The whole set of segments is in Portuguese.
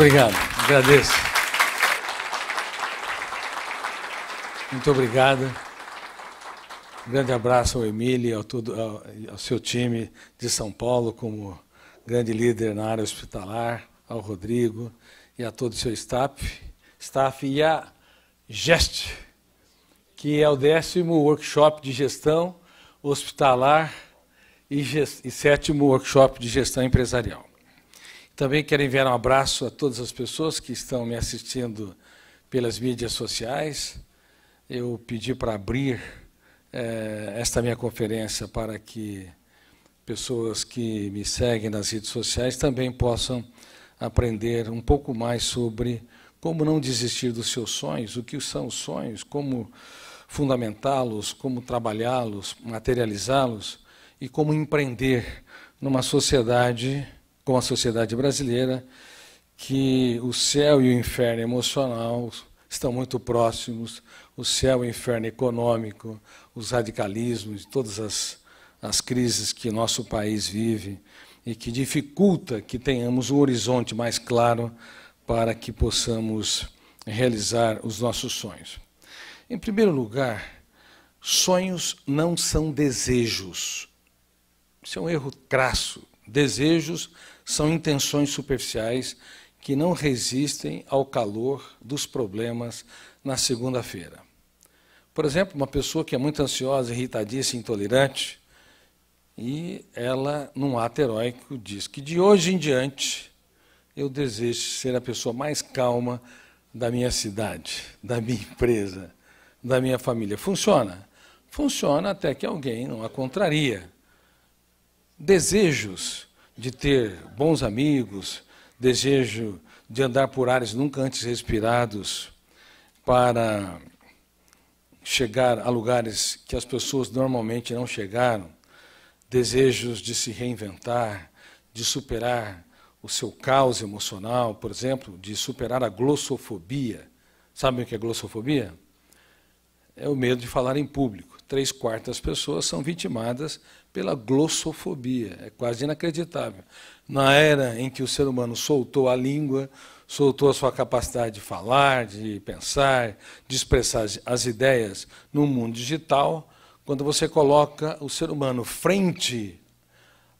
obrigado. Agradeço. Muito obrigado. Um grande abraço ao Emílio e ao, ao, ao seu time de São Paulo, como grande líder na área hospitalar, ao Rodrigo e a todo o seu staff, staff e a GEST, que é o décimo workshop de gestão hospitalar e, gest, e sétimo workshop de gestão empresarial. Também quero enviar um abraço a todas as pessoas que estão me assistindo pelas mídias sociais. Eu pedi para abrir é, esta minha conferência para que pessoas que me seguem nas redes sociais também possam aprender um pouco mais sobre como não desistir dos seus sonhos, o que são os sonhos, como fundamentá-los, como trabalhá-los, materializá-los e como empreender numa sociedade com a sociedade brasileira que o céu e o inferno emocional estão muito próximos, o céu e o inferno econômico, os radicalismos, todas as, as crises que nosso país vive e que dificulta que tenhamos um horizonte mais claro para que possamos realizar os nossos sonhos. Em primeiro lugar, sonhos não são desejos. Isso é um erro crasso. Desejos são intenções superficiais que não resistem ao calor dos problemas na segunda-feira. Por exemplo, uma pessoa que é muito ansiosa, irritadíssima, intolerante, e ela, num ato heróico, diz que de hoje em diante eu desejo ser a pessoa mais calma da minha cidade, da minha empresa, da minha família. Funciona? Funciona até que alguém não a contraria. Desejos de ter bons amigos, desejo de andar por ares nunca antes respirados para chegar a lugares que as pessoas normalmente não chegaram, desejos de se reinventar, de superar o seu caos emocional, por exemplo, de superar a glossofobia. Sabem o que é glossofobia? É o medo de falar em público. Três quartas das pessoas são vitimadas pela glossofobia. É quase inacreditável. Na era em que o ser humano soltou a língua, soltou a sua capacidade de falar, de pensar, de expressar as ideias no mundo digital, quando você coloca o ser humano frente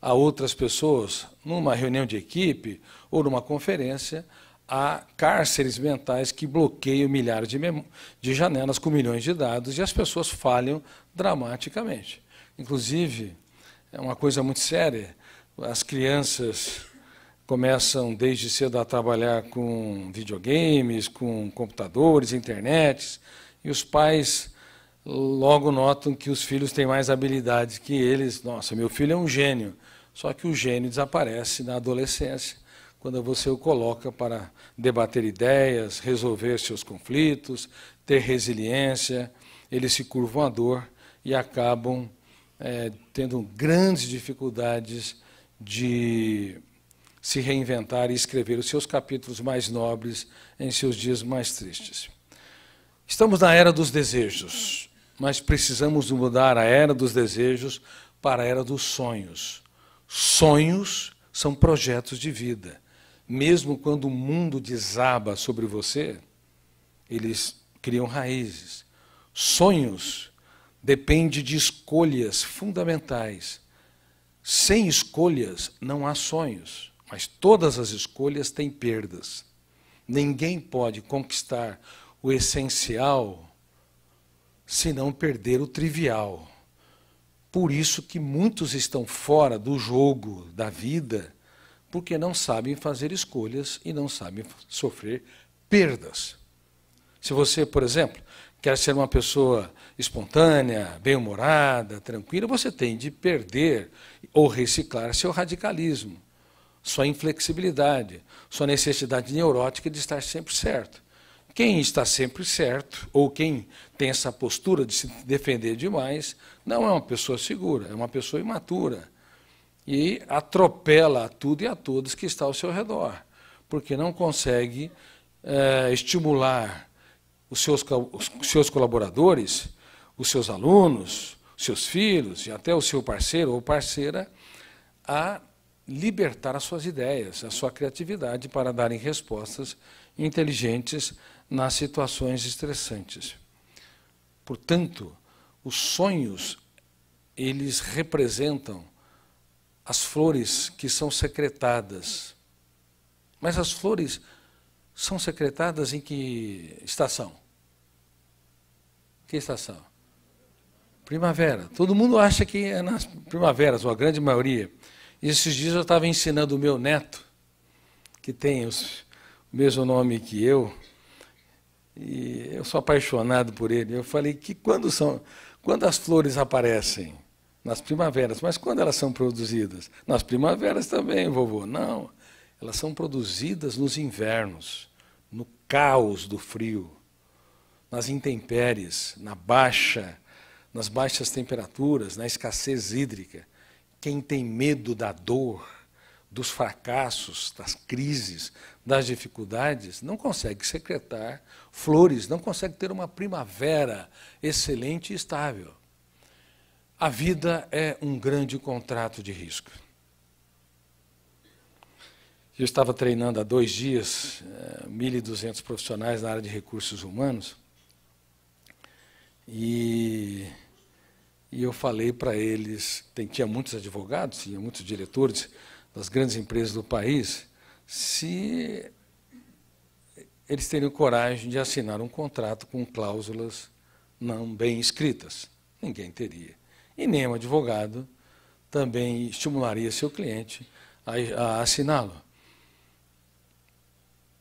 a outras pessoas, numa reunião de equipe ou numa conferência, há cárceres mentais que bloqueiam milhares de, de janelas com milhões de dados e as pessoas falham dramaticamente. Inclusive, é uma coisa muito séria, as crianças começam desde cedo a trabalhar com videogames, com computadores, internet, e os pais logo notam que os filhos têm mais habilidades que eles. Nossa, meu filho é um gênio. Só que o gênio desaparece na adolescência, quando você o coloca para debater ideias, resolver seus conflitos, ter resiliência, eles se curvam à dor e acabam é, tendo grandes dificuldades de se reinventar e escrever os seus capítulos mais nobres em seus dias mais tristes. Estamos na era dos desejos, mas precisamos mudar a era dos desejos para a era dos sonhos. Sonhos são projetos de vida. Mesmo quando o mundo desaba sobre você, eles criam raízes. Sonhos depende de escolhas fundamentais. Sem escolhas não há sonhos, mas todas as escolhas têm perdas. Ninguém pode conquistar o essencial se não perder o trivial. Por isso que muitos estão fora do jogo da vida, porque não sabem fazer escolhas e não sabem sofrer perdas. Se você, por exemplo, quer ser uma pessoa espontânea, bem-humorada, tranquila, você tem de perder ou reciclar seu radicalismo, sua inflexibilidade, sua necessidade neurótica de estar sempre certo. Quem está sempre certo, ou quem tem essa postura de se defender demais, não é uma pessoa segura, é uma pessoa imatura. E atropela a tudo e a todos que está ao seu redor, porque não consegue é, estimular os seus, os seus colaboradores os seus alunos, os seus filhos e até o seu parceiro ou parceira a libertar as suas ideias, a sua criatividade para darem respostas inteligentes nas situações estressantes. Portanto, os sonhos eles representam as flores que são secretadas. Mas as flores são secretadas em que estação? Que estação? Primavera. Todo mundo acha que é nas primaveras, ou a grande maioria. E esses dias eu estava ensinando o meu neto, que tem os, o mesmo nome que eu, e eu sou apaixonado por ele. Eu falei que quando, são, quando as flores aparecem nas primaveras, mas quando elas são produzidas? Nas primaveras também, vovô. Não, elas são produzidas nos invernos, no caos do frio, nas intempéries, na baixa nas baixas temperaturas, na escassez hídrica. Quem tem medo da dor, dos fracassos, das crises, das dificuldades, não consegue secretar flores, não consegue ter uma primavera excelente e estável. A vida é um grande contrato de risco. Eu estava treinando há dois dias 1.200 eh, profissionais na área de recursos humanos e, e eu falei para eles, tem, tinha muitos advogados, tinha muitos diretores das grandes empresas do país, se eles teriam coragem de assinar um contrato com cláusulas não bem escritas. Ninguém teria. E nenhum advogado também estimularia seu cliente a, assiná-lo.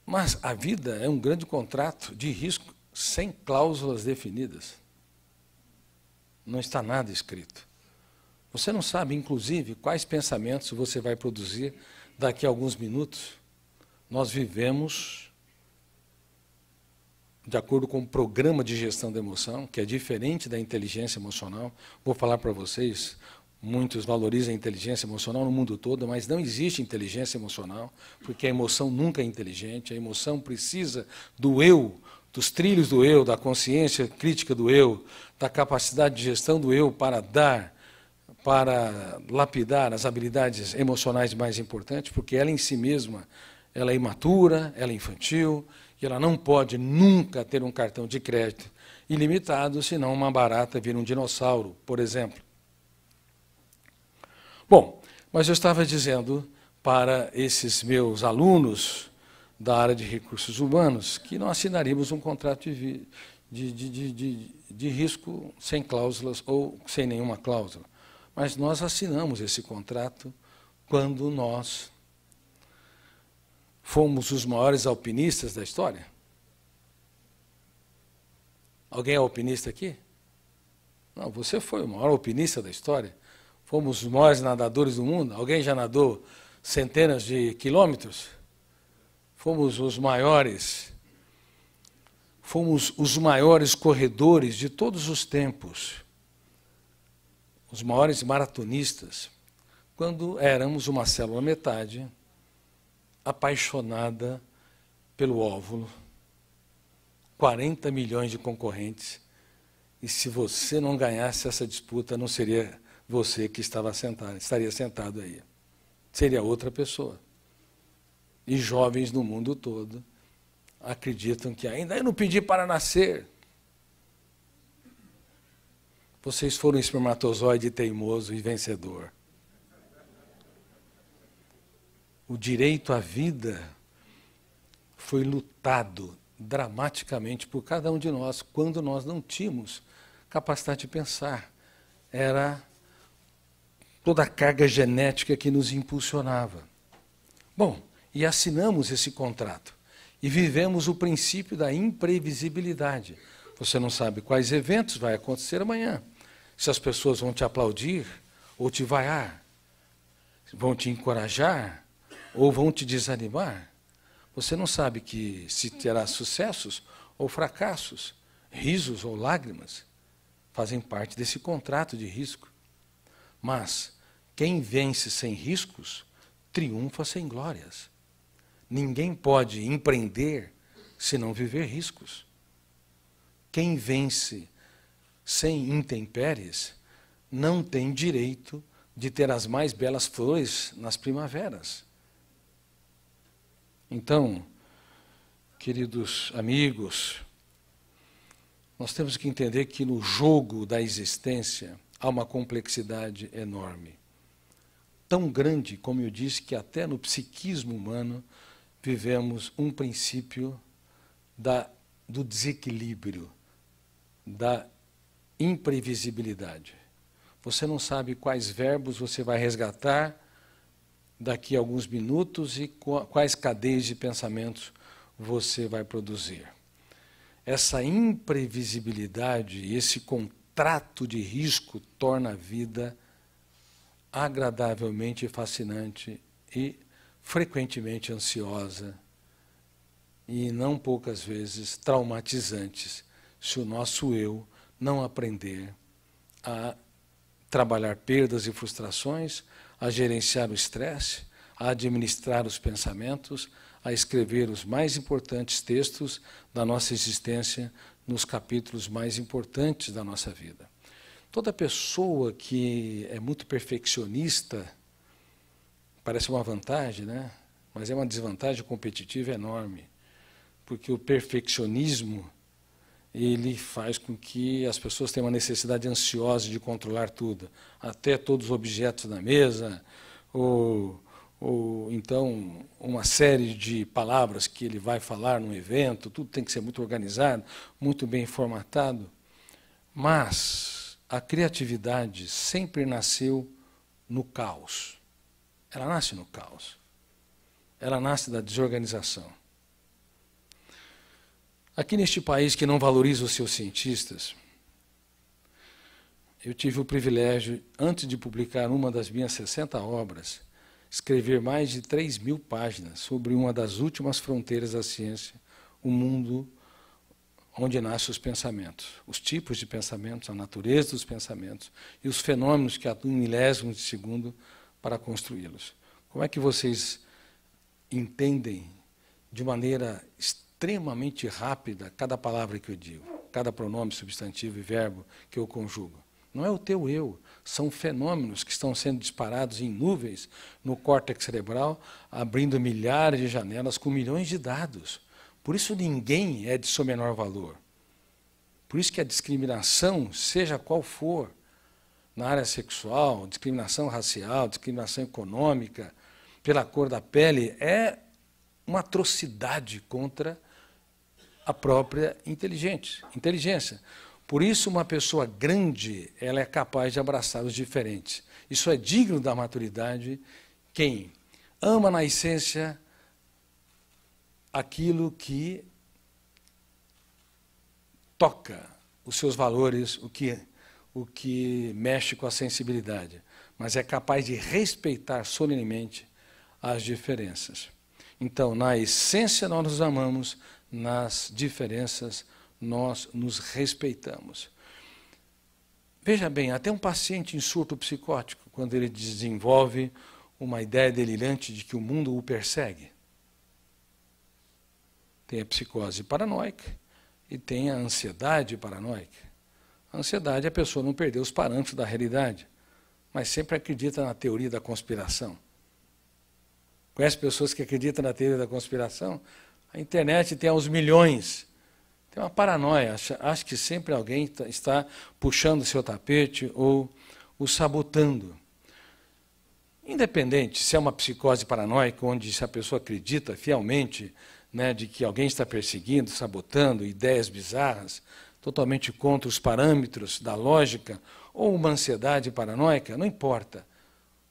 Mas a vida é um grande contrato de risco sem cláusulas definidas não está nada escrito. Você não sabe, inclusive, quais pensamentos você vai produzir daqui a alguns minutos. Nós vivemos de acordo com o programa de gestão da emoção, que é diferente da inteligência emocional. Vou falar para vocês, muitos valorizam a inteligência emocional no mundo todo, mas não existe inteligência emocional, porque a emoção nunca é inteligente, a emoção precisa do eu, dos trilhos do eu, da consciência crítica do eu, da capacidade de gestão do eu para dar, para lapidar as habilidades emocionais mais importantes, porque ela em si mesma ela é imatura, ela é infantil, e ela não pode nunca ter um cartão de crédito ilimitado, senão uma barata vira um dinossauro, por exemplo. Bom, mas eu estava dizendo para esses meus alunos da área de recursos humanos que nós assinaríamos um contrato de, de, de, de, de, risco sem cláusulas ou sem nenhuma cláusula. Mas nós assinamos esse contrato quando nós fomos os maiores alpinistas da história. Alguém é alpinista aqui? Não, você foi o maior alpinista da história. Fomos os maiores nadadores do mundo. Alguém já nadou centenas de quilômetros? Fomos os maiores fomos os maiores corredores de todos os tempos, os maiores maratonistas, quando éramos uma célula metade apaixonada pelo óvulo. 40 milhões de concorrentes. E se você não ganhasse essa disputa, não seria você que estava sentado, estaria sentado aí. Seria outra pessoa. E jovens no mundo todo acreditam que ainda eu não pedi para nascer. Vocês foram um espermatozoide teimoso e vencedor. O direito à vida foi lutado dramaticamente por cada um de nós quando nós não tínhamos capacidade de pensar. Era toda a carga genética que nos impulsionava. Bom, e assinamos esse contrato e vivemos o princípio da imprevisibilidade. Você não sabe quais eventos vai acontecer amanhã. Se as pessoas vão te aplaudir ou te vaiar, vão te encorajar ou vão te desanimar. Você não sabe que se terá sucessos ou fracassos, risos ou lágrimas, fazem parte desse contrato de risco. Mas quem vence sem riscos, triunfa sem glórias. Ninguém pode empreender se não viver riscos. Quem vence sem intempéries não tem direito de ter as mais belas flores nas primaveras. Então, queridos amigos, nós temos que entender que no jogo da existência há uma complexidade enorme. Tão grande, como eu disse, que até no psiquismo humano vivemos um princípio da, do desequilíbrio, da imprevisibilidade. Você não sabe quais verbos você vai resgatar daqui a alguns minutos e quais cadeias de pensamentos você vai produzir. Essa imprevisibilidade, esse contrato de risco torna a vida agradavelmente fascinante e frequentemente ansiosa e não poucas vezes traumatizantes se o nosso eu não aprender a trabalhar perdas e frustrações, a gerenciar o estresse, a administrar os pensamentos, a escrever os mais importantes textos da nossa existência nos capítulos mais importantes da nossa vida. Toda pessoa que é muito perfeccionista parece uma vantagem, né? mas é uma desvantagem competitiva enorme, porque o perfeccionismo ele faz com que as pessoas tenham uma necessidade ansiosa de controlar tudo, até todos os objetos na mesa, ou, ou então uma série de palavras que ele vai falar num evento, tudo tem que ser muito organizado, muito bem formatado. Mas a criatividade sempre nasceu no caos. Ela nasce no caos. Ela nasce da desorganização. Aqui neste país que não valoriza os seus cientistas, eu tive o privilégio, antes de publicar uma das minhas 60 obras, escrever mais de 3 mil páginas sobre uma das últimas fronteiras da ciência, o mundo onde nascem os pensamentos, os tipos de pensamentos, a natureza dos pensamentos e os fenômenos que, a um milésimo de segundo, para construí-los. Como é que vocês entendem de maneira extremamente rápida cada palavra que eu digo, cada pronome, substantivo e verbo que eu conjugo? Não é o teu eu, são fenômenos que estão sendo disparados em nuvens no córtex cerebral, abrindo milhares de janelas com milhões de dados. Por isso ninguém é de seu menor valor. Por isso que a discriminação, seja qual for, na área sexual, discriminação racial, discriminação econômica, pela cor da pele, é uma atrocidade contra a própria inteligente, inteligência. Por isso, uma pessoa grande ela é capaz de abraçar os diferentes. Isso é digno da maturidade quem ama na essência aquilo que toca os seus valores, o que o que mexe com a sensibilidade, mas é capaz de respeitar solenemente as diferenças. Então, na essência, nós nos amamos, nas diferenças, nós nos respeitamos. Veja bem, até um paciente em surto psicótico, quando ele desenvolve uma ideia delirante de que o mundo o persegue, tem a psicose paranoica e tem a ansiedade paranoica. A ansiedade é a pessoa não perder os parâmetros da realidade, mas sempre acredita na teoria da conspiração. Conhece pessoas que acreditam na teoria da conspiração? A internet tem aos milhões. Tem uma paranoia, acha, que sempre alguém tá, está puxando o seu tapete ou o sabotando. Independente se é uma psicose paranoica, onde se a pessoa acredita fielmente né, de que alguém está perseguindo, sabotando, ideias bizarras, totalmente contra os parâmetros da lógica, ou uma ansiedade paranoica, não importa.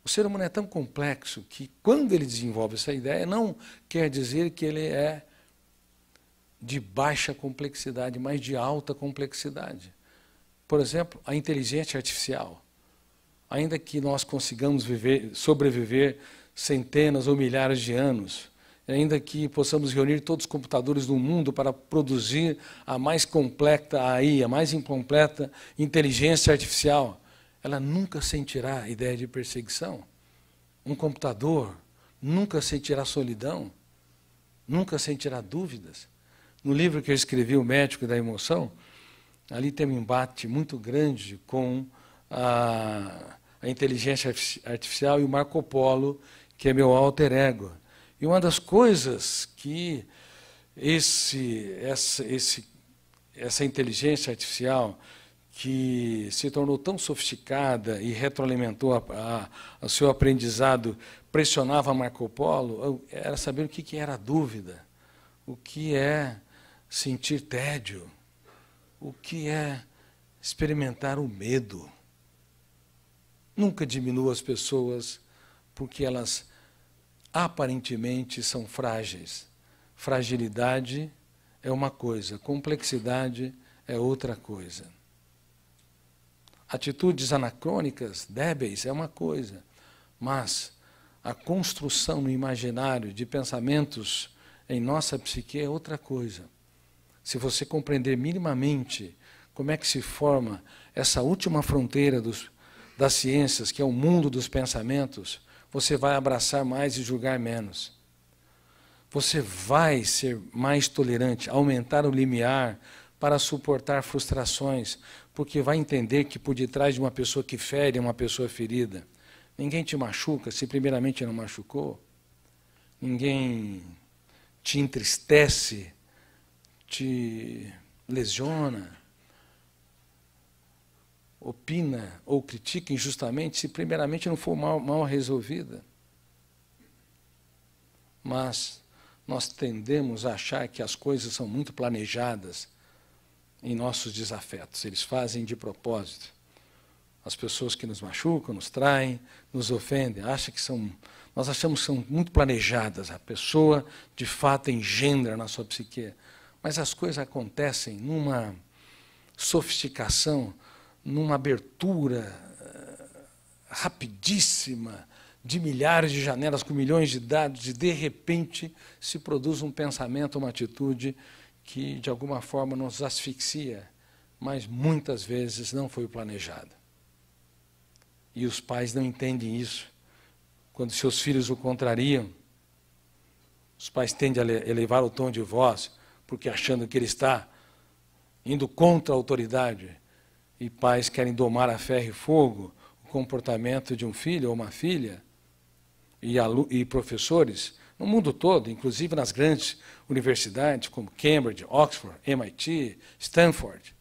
O ser humano é tão complexo que, quando ele desenvolve essa ideia, não quer dizer que ele é de baixa complexidade, mas de alta complexidade. Por exemplo, a inteligência artificial. Ainda que nós consigamos viver, sobreviver centenas ou milhares de anos, ainda que possamos reunir todos os computadores do mundo para produzir a mais completa AI, a mais incompleta inteligência artificial, ela nunca sentirá a ideia de perseguição. Um computador nunca sentirá solidão, nunca sentirá dúvidas. No livro que eu escrevi, O Médico da Emoção, ali tem um embate muito grande com a, a inteligência artificial e o Marco Polo, que é meu alter ego. E uma das coisas que esse, essa, esse, essa inteligência artificial que se tornou tão sofisticada e retroalimentou o seu aprendizado, pressionava Marco Polo, era saber o que, que era a dúvida, o que é sentir tédio, o que é experimentar o medo. Nunca diminua as pessoas porque elas aparentemente são frágeis. Fragilidade é uma coisa, complexidade é outra coisa. Atitudes anacrônicas, débeis, é uma coisa, mas a construção no imaginário de pensamentos em nossa psique é outra coisa. Se você compreender minimamente como é que se forma essa última fronteira dos, das ciências, que é o mundo dos pensamentos, você vai abraçar mais e julgar menos. Você vai ser mais tolerante, aumentar o limiar para suportar frustrações, porque vai entender que por detrás de uma pessoa que fere, é uma pessoa ferida. Ninguém te machuca se primeiramente não machucou. Ninguém te entristece, te lesiona opina ou critica injustamente se, primeiramente, não for mal, mal resolvida. Mas nós tendemos a achar que as coisas são muito planejadas em nossos desafetos, eles fazem de propósito. As pessoas que nos machucam, nos traem, nos ofendem, acham que são nós achamos que são muito planejadas. A pessoa, de fato, engendra na sua psique. Mas as coisas acontecem numa sofisticação numa abertura eh, rapidíssima de milhares de janelas com milhões de dados, e de repente se produz um pensamento, uma atitude que de alguma forma nos asfixia, mas muitas vezes não foi planejada. E os pais não entendem isso. Quando seus filhos o contrariam, os pais tendem a elevar o tom de voz, porque achando que ele está indo contra a autoridade e pais querem domar a ferro e fogo o comportamento de um filho ou uma filha, e, e professores, no mundo todo, inclusive nas grandes universidades como Cambridge, Oxford, MIT, Stanford,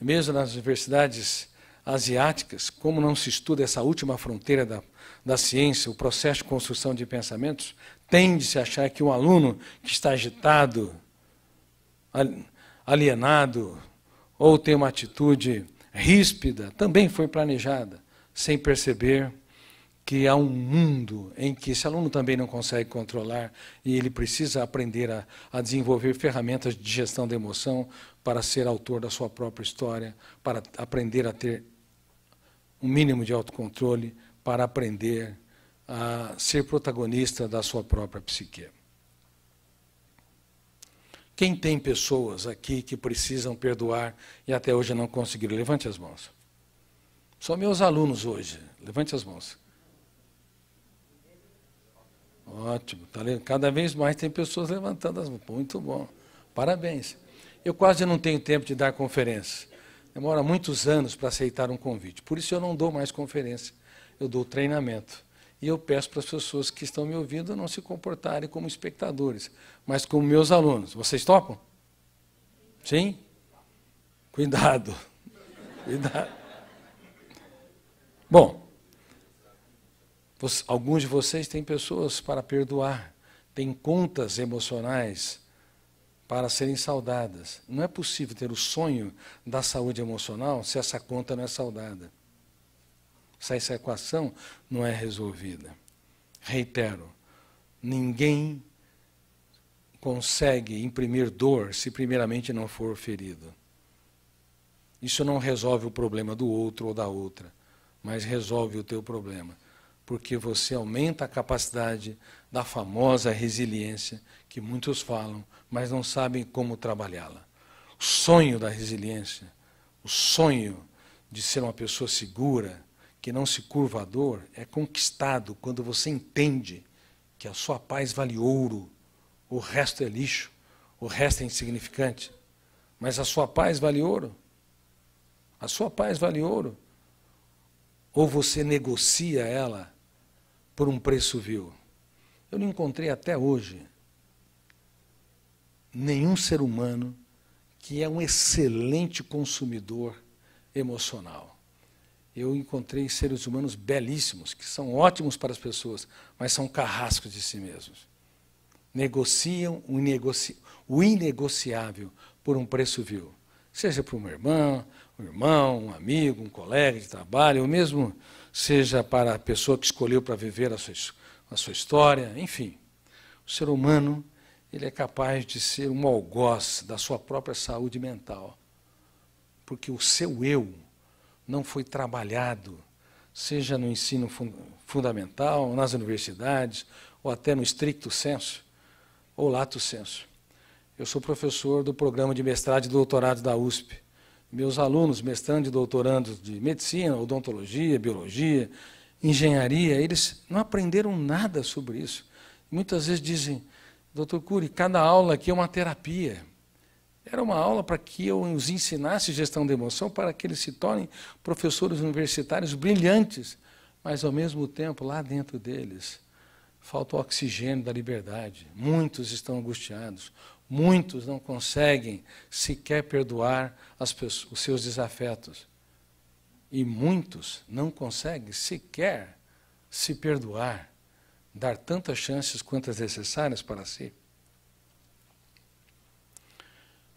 mesmo nas universidades asiáticas, como não se estuda essa última fronteira da, da ciência, o processo de construção de pensamentos, tende-se a achar que um aluno que está agitado, alienado, ou tem uma atitude ríspida, também foi planejada, sem perceber que há um mundo em que esse aluno também não consegue controlar e ele precisa aprender a, a, desenvolver ferramentas de gestão da emoção para ser autor da sua própria história, para aprender a ter um mínimo de autocontrole, para aprender a ser protagonista da sua própria psique. Quem tem pessoas aqui que precisam perdoar e até hoje não conseguiram? Levante as mãos. Só meus alunos hoje. Levante as mãos. Ótimo. Tá Cada vez mais tem pessoas levantando as mãos. Muito bom. Parabéns. Eu quase não tenho tempo de dar conferência. Demora muitos anos para aceitar um convite. Por isso eu não dou mais conferência. Eu dou treinamento. E eu peço para as pessoas que estão me ouvindo não se comportarem como espectadores, mas como meus alunos. Vocês topam? Sim? Cuidado. Cuidado. Bom, você, alguns de vocês têm pessoas para perdoar, têm contas emocionais para serem saudadas. Não é possível ter o sonho da saúde emocional se essa conta não é saudada. Essa equação não é resolvida. Reitero, ninguém consegue imprimir dor se primeiramente não for ferido. Isso não resolve o problema do outro ou da outra, mas resolve o teu problema, porque você aumenta a capacidade da famosa resiliência que muitos falam, mas não sabem como trabalhá-la. O sonho da resiliência, o sonho de ser uma pessoa segura, que não se curva à dor é conquistado quando você entende que a sua paz vale ouro, o resto é lixo, o resto é insignificante. Mas a sua paz vale ouro. A sua paz vale ouro. Ou você negocia ela por um preço vil. Eu não encontrei até hoje nenhum ser humano que é um excelente consumidor emocional eu encontrei seres humanos belíssimos, que são ótimos para as pessoas, mas são carrascos de si mesmos. Negociam o, inegoci... o inegociável por um preço vil. Seja para uma irmã, um irmão, um amigo, um colega de trabalho, ou mesmo seja para a pessoa que escolheu para viver a sua, a sua história, enfim. O ser humano ele é capaz de ser um algoz da sua própria saúde mental. Porque o seu eu, não foi trabalhado, seja no ensino fund fundamental, nas universidades, ou até no estricto senso, ou lato senso. Eu sou professor do programa de mestrado e doutorado da USP. Meus alunos, mestrando e doutorandos de medicina, odontologia, biologia, engenharia, eles não aprenderam nada sobre isso. Muitas vezes dizem, doutor Cury, cada aula aqui é uma terapia. Era uma aula para que eu os ensinasse gestão de emoção, para que eles se tornem professores universitários brilhantes, mas ao mesmo tempo, lá dentro deles, falta o oxigênio da liberdade. Muitos estão angustiados, muitos não conseguem sequer perdoar pessoas, os seus desafetos. E muitos não conseguem sequer se perdoar, dar tantas chances quantas necessárias para si.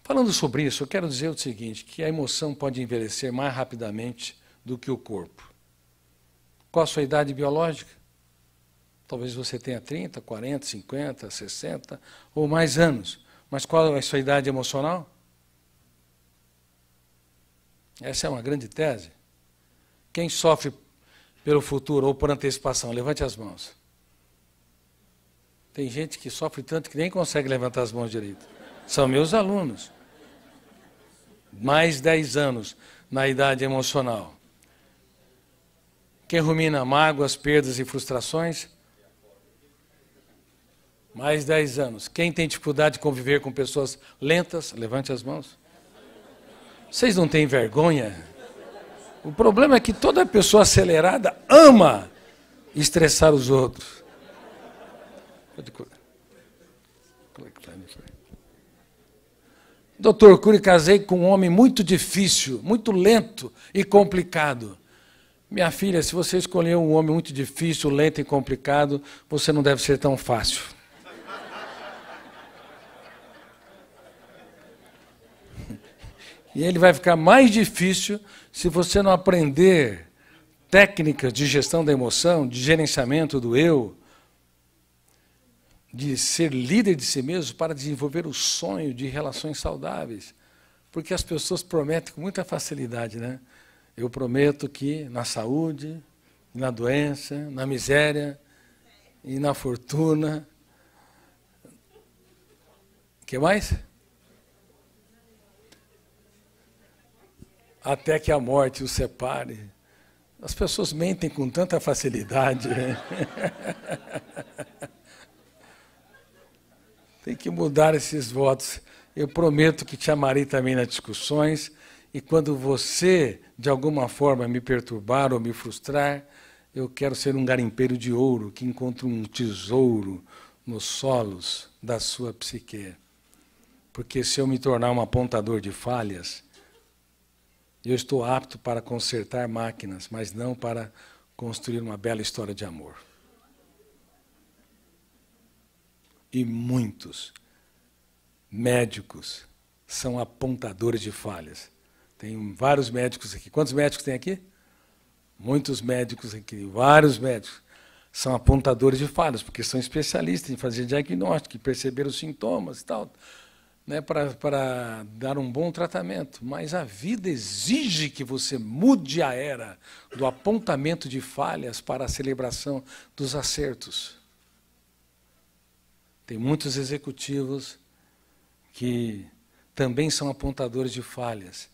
Falando sobre isso, eu quero dizer o seguinte, que a emoção pode envelhecer mais rapidamente do que o corpo. Qual a sua idade biológica? Talvez você tenha 30, 40, 50, 60 ou mais anos. Mas qual é a sua idade emocional? Essa é uma grande tese. Quem sofre pelo futuro ou por antecipação, levante as mãos. Tem gente que sofre tanto que nem consegue levantar as mãos direito. São meus alunos mais 10 anos na idade emocional. Quem rumina mágoas, perdas e frustrações? Mais 10 anos. Quem tem dificuldade de conviver com pessoas lentas? Levante as mãos. Vocês não têm vergonha? O problema é que toda pessoa acelerada ama estressar os outros. Doutor Cury, casei com um homem muito difícil, muito lento e complicado. Minha filha, se você escolher um homem muito difícil, lento e complicado, você não deve ser tão fácil. E ele vai ficar mais difícil se você não aprender técnicas de gestão da emoção, de gerenciamento do eu, de ser líder de si mesmo para desenvolver o sonho de relações saudáveis. Porque as pessoas prometem com muita facilidade, né? Eu prometo que na saúde, na doença, na miséria e na fortuna. O que mais? Até que a morte os separe. As pessoas mentem com tanta facilidade. Né? Tem que mudar esses votos. Eu prometo que te amarei também nas discussões e quando você, de alguma forma, me perturbar ou me frustrar, eu quero ser um garimpeiro de ouro que encontra um tesouro nos solos da sua psique. Porque se eu me tornar um apontador de falhas, eu estou apto para consertar máquinas, mas não para construir uma bela história de amor. e muitos médicos são apontadores de falhas. Tem vários médicos aqui. Quantos médicos tem aqui? Muitos médicos aqui, vários médicos são apontadores de falhas, porque são especialistas em fazer diagnóstico, em perceber os sintomas e tal, né, para, para dar um bom tratamento. Mas a vida exige que você mude a era do apontamento de falhas para a celebração dos acertos. Tem muitos executivos que também são apontadores de falhas.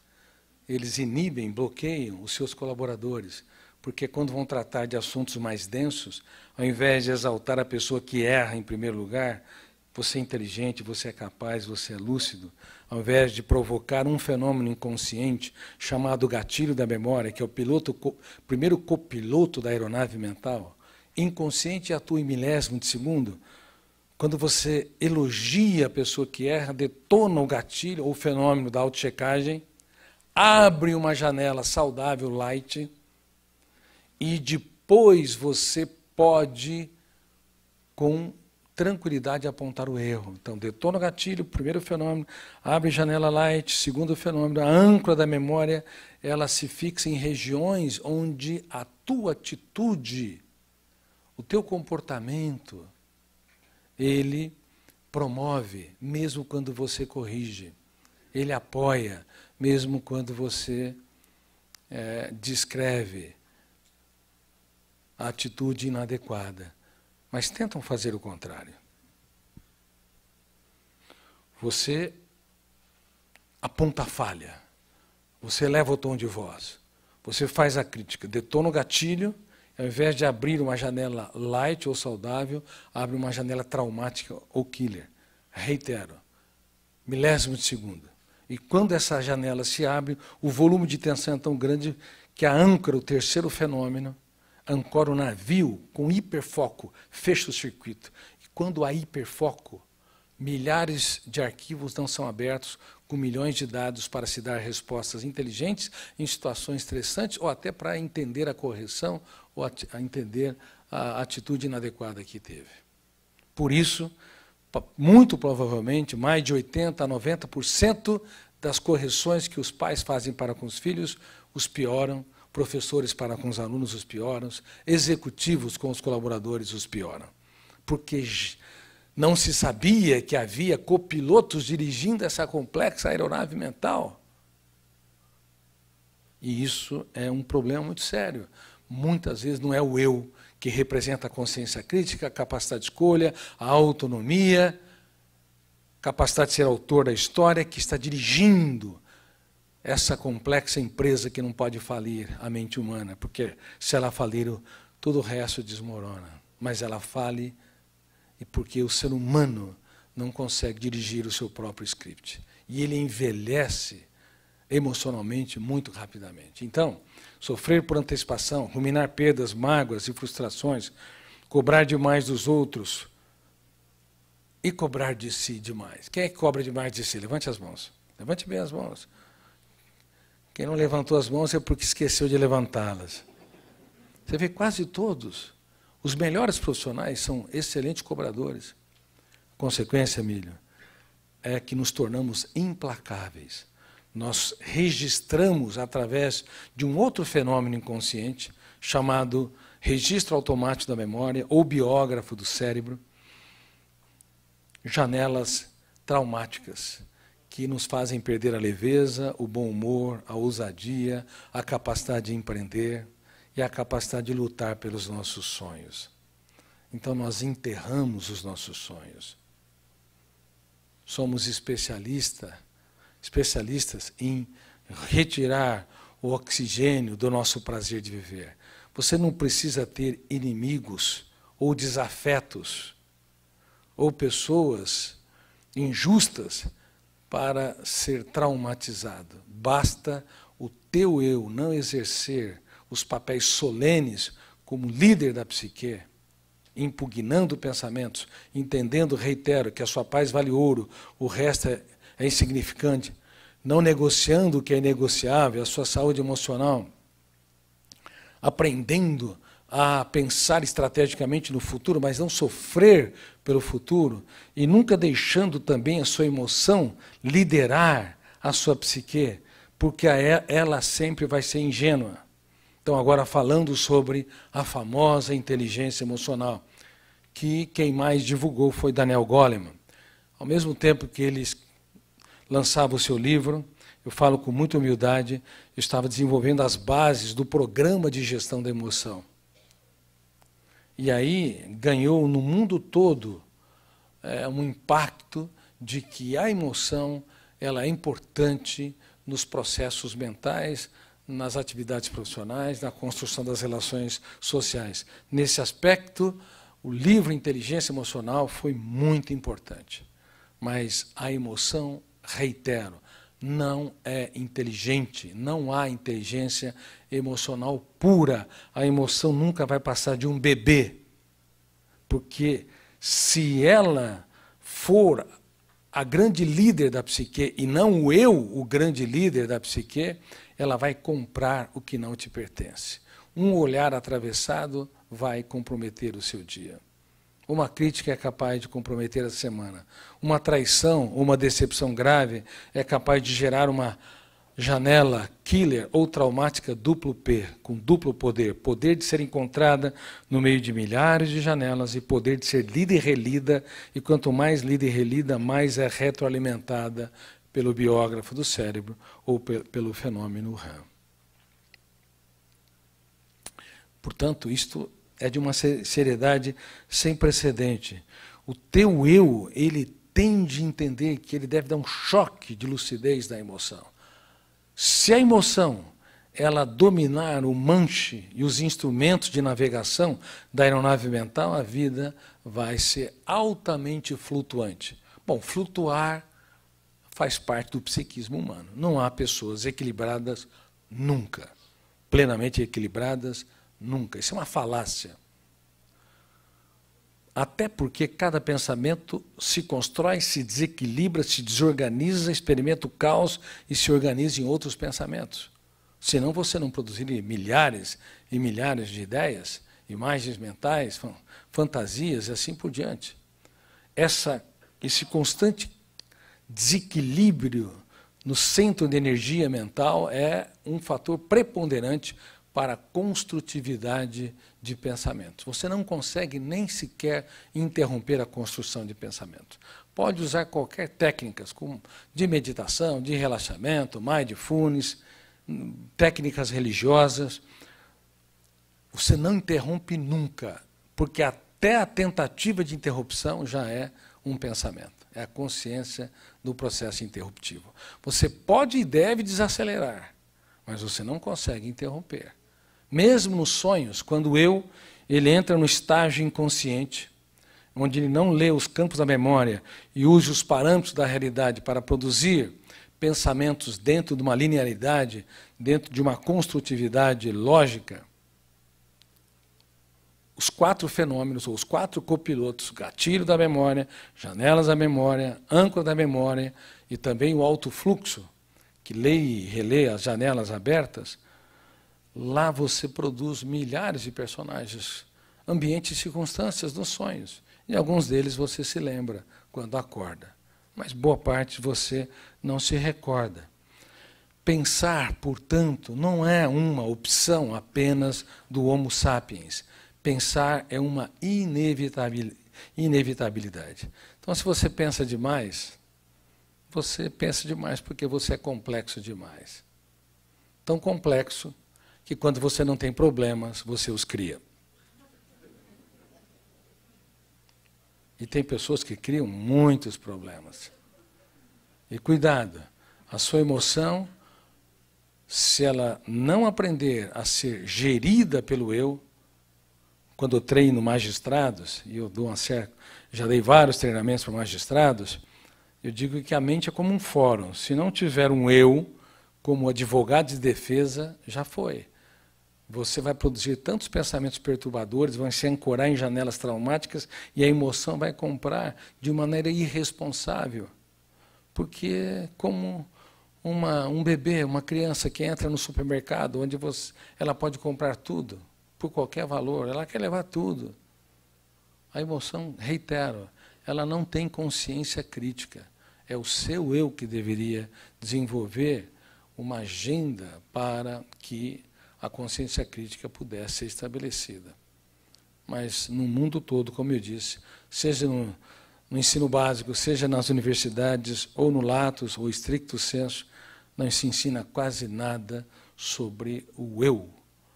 Eles inibem, bloqueiam os seus colaboradores, porque quando vão tratar de assuntos mais densos, ao invés de exaltar a pessoa que erra em primeiro lugar, você é inteligente, você é capaz, você é lúcido, ao invés de provocar um fenômeno inconsciente chamado gatilho da memória, que é o piloto co primeiro copiloto da aeronave mental, inconsciente atua em milésimo de segundo, quando você elogia a pessoa que erra, detona o gatilho ou o fenômeno da autochecagem, abre uma janela saudável, light, e depois você pode, com tranquilidade, apontar o erro. Então, detona o gatilho, primeiro fenômeno, abre janela light, segundo fenômeno, a âncora da memória, ela se fixa em regiões onde a tua atitude, o teu comportamento, ele promove, mesmo quando você corrige. Ele apoia, mesmo quando você é, descreve a atitude inadequada. Mas tentam fazer o contrário. Você aponta a falha, você leva o tom de voz, você faz a crítica, detona o gatilho ao invés de abrir uma janela light ou saudável, abre uma janela traumática ou killer. Reitero, milésimo de segundo. E quando essa janela se abre, o volume de tensão é tão grande que a âncora, o terceiro fenômeno, ancora o navio com hiperfoco, fecha o circuito. E quando há hiperfoco, milhares de arquivos não são abertos com milhões de dados para se dar respostas inteligentes em situações estressantes ou até para entender a correção ou a, a entender a atitude inadequada que teve. Por isso, muito provavelmente, mais de 80% a 90% das correções que os pais fazem para com os filhos os pioram, professores para com os alunos os pioram, executivos com os colaboradores os pioram. Porque não se sabia que havia copilotos dirigindo essa complexa aeronave mental. E isso é um problema muito sério. Muitas vezes não é o eu que representa a consciência crítica, a capacidade de escolha, a autonomia, capacidade de ser autor da história, que está dirigindo essa complexa empresa que não pode falir a mente humana, porque se ela falir, todo o resto desmorona. Mas ela fale e porque o ser humano não consegue dirigir o seu próprio script. E ele envelhece emocionalmente muito rapidamente. Então, sofrer por antecipação, ruminar perdas, mágoas e frustrações, cobrar demais dos outros e cobrar de si demais. Quem é que cobra demais de si? Levante as mãos. Levante bem as mãos. Quem não levantou as mãos é porque esqueceu de levantá-las. Você vê quase todos. Os melhores profissionais são excelentes cobradores. Consequência, Emílio, é que nos tornamos implacáveis. Nós registramos através de um outro fenômeno inconsciente chamado registro automático da memória ou biógrafo do cérebro, janelas traumáticas que nos fazem perder a leveza, o bom humor, a ousadia, a capacidade de empreender, e a capacidade de lutar pelos nossos sonhos. Então nós enterramos os nossos sonhos. Somos especialista, especialistas em retirar o oxigênio do nosso prazer de viver. Você não precisa ter inimigos ou desafetos ou pessoas injustas para ser traumatizado. Basta o teu eu não exercer os papéis solenes como líder da psique, impugnando pensamentos, entendendo, reitero, que a sua paz vale ouro, o resto é, é insignificante, não negociando o que é negociável, a sua saúde emocional, aprendendo a pensar estrategicamente no futuro, mas não sofrer pelo futuro, e nunca deixando também a sua emoção liderar a sua psique, porque ela sempre vai ser ingênua. Então, agora falando sobre a famosa inteligência emocional, que quem mais divulgou foi Daniel Goleman. Ao mesmo tempo que ele lançava o seu livro, eu falo com muita humildade, eu estava desenvolvendo as bases do programa de gestão da emoção. E aí ganhou no mundo todo é, um impacto de que a emoção ela é importante nos processos mentais, nas atividades profissionais, na construção das relações sociais. Nesse aspecto, o livro Inteligência Emocional foi muito importante. Mas a emoção, reitero, não é inteligente, não há inteligência emocional pura. A emoção nunca vai passar de um bebê. Porque se ela for a grande líder da psique e não o eu, o grande líder da psique, ela vai comprar o que não te pertence. Um olhar atravessado vai comprometer o seu dia. Uma crítica é capaz de comprometer a semana. Uma traição, uma decepção grave é capaz de gerar uma janela killer ou traumática duplo P, com duplo poder, poder de ser encontrada no meio de milhares de janelas e poder de ser lida e relida, e quanto mais lida e relida, mais é retroalimentada pelo biógrafo do cérebro ou pe pelo fenômeno RAM. Portanto, isto é de uma seriedade sem precedente. O teu eu, ele tem de entender que ele deve dar um choque de lucidez da emoção. Se a emoção ela dominar o manche e os instrumentos de navegação da aeronave mental, a vida vai ser altamente flutuante. Bom, flutuar faz parte do psiquismo humano. Não há pessoas equilibradas nunca, plenamente equilibradas nunca. Isso é uma falácia. Até porque cada pensamento se constrói, se desequilibra, se desorganiza, experimenta o caos e se organiza em outros pensamentos. Senão você não produziria milhares e milhares de ideias, imagens mentais, fantasias e assim por diante. Essa, esse constante desequilíbrio no centro de energia mental é um fator preponderante para a construtividade de pensamentos. Você não consegue nem sequer interromper a construção de pensamentos. Pode usar qualquer técnicas como de meditação, de relaxamento, mindfulness, técnicas religiosas. Você não interrompe nunca, porque até a tentativa de interrupção já é um pensamento é a consciência do processo interruptivo. Você pode e deve desacelerar, mas você não consegue interromper. Mesmo nos sonhos, quando eu ele entra no estágio inconsciente, onde ele não lê os campos da memória e usa os parâmetros da realidade para produzir pensamentos dentro de uma linearidade, dentro de uma construtividade lógica, os quatro fenômenos, ou os quatro copilotos, gatilho da memória, janelas da memória, âncora da memória e também o alto fluxo, que lê e relê as janelas abertas, lá você produz milhares de personagens, ambientes e circunstâncias dos sonhos. E alguns deles você se lembra quando acorda, mas boa parte você não se recorda. Pensar, portanto, não é uma opção apenas do Homo sapiens Pensar é uma inevitabilidade. Então, se você pensa demais, você pensa demais porque você é complexo demais. Tão complexo que quando você não tem problemas, você os cria. E tem pessoas que criam muitos problemas. E cuidado, a sua emoção, se ela não aprender a ser gerida pelo eu, quando eu treino magistrados, e eu dou uma certa, já dei vários treinamentos para magistrados, eu digo que a mente é como um fórum. Se não tiver um eu, como advogado de defesa, já foi. Você vai produzir tantos pensamentos perturbadores, vão se ancorar em janelas traumáticas e a emoção vai comprar de maneira irresponsável. Porque, é como uma, um bebê, uma criança que entra no supermercado, onde você, ela pode comprar tudo, por qualquer valor, ela quer levar tudo. A emoção, reitero, ela não tem consciência crítica. É o seu eu que deveria desenvolver uma agenda para que a consciência crítica pudesse ser estabelecida. Mas no mundo todo, como eu disse, seja no, no ensino básico, seja nas universidades, ou no latus, ou estricto senso, não se ensina quase nada sobre o eu,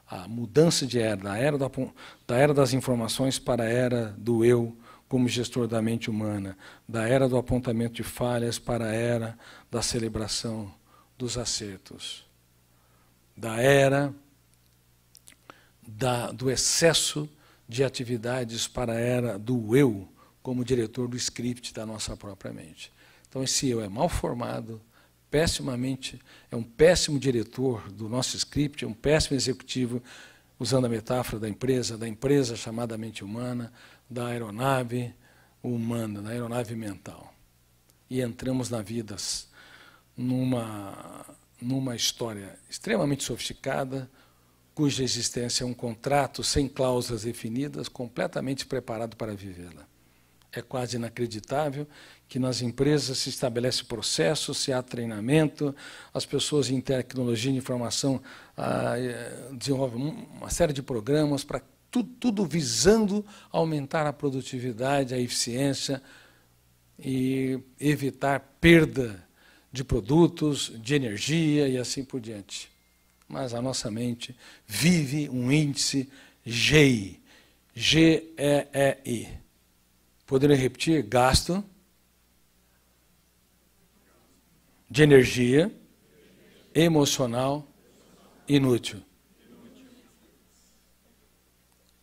a mudança de era, da era, da, da era das informações para a era do eu como gestor da mente humana, da era do apontamento de falhas para a era da celebração dos acertos, da era da, do excesso de atividades para a era do eu como diretor do script da nossa própria mente. Então, esse eu é mal formado, pessimamente, é um péssimo diretor do nosso script, é um péssimo executivo, usando a metáfora da empresa, da empresa chamada mente humana, da aeronave humana, da aeronave mental. E entramos na vida numa, numa história extremamente sofisticada, cuja existência é um contrato sem cláusulas definidas, completamente preparado para vivê-la é quase inacreditável que nas empresas se estabelece processo, se há treinamento, as pessoas em tecnologia de informação ah, eh, desenvolvem uma série de programas para tudo, tudo visando aumentar a produtividade, a eficiência e evitar perda de produtos, de energia e assim por diante. Mas a nossa mente vive um índice GEI, G-E-E-I. Poderia repetir? Gasto de energia emocional inútil.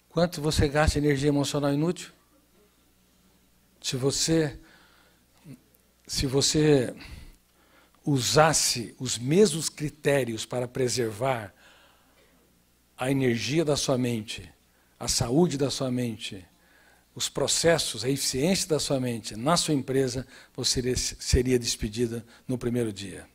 Quanto você gasta energia emocional inútil? Se você se você usasse os mesmos critérios para preservar a energia da sua mente, a saúde da sua mente, os processos, a eficiência da sua mente na sua empresa, você seria despedida no primeiro dia.